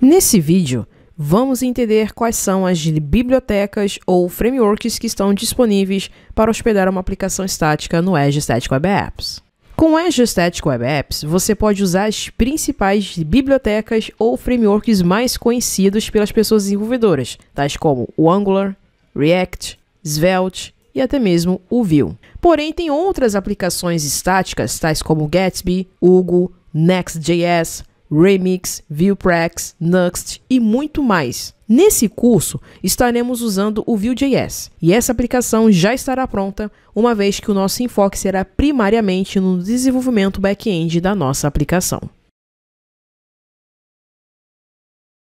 Nesse vídeo, vamos entender quais são as bibliotecas ou frameworks que estão disponíveis para hospedar uma aplicação estática no Azure Static Web Apps. Com o Azure Static Web Apps, você pode usar as principais bibliotecas ou frameworks mais conhecidos pelas pessoas desenvolvedoras, tais como o Angular, React, Svelte e até mesmo o Vue. Porém, tem outras aplicações estáticas, tais como o Gatsby, Hugo, Next.js, Remix, Vueprex, Nuxt e muito mais. Nesse curso, estaremos usando o Vue.js e essa aplicação já estará pronta, uma vez que o nosso enfoque será primariamente no desenvolvimento back-end da nossa aplicação.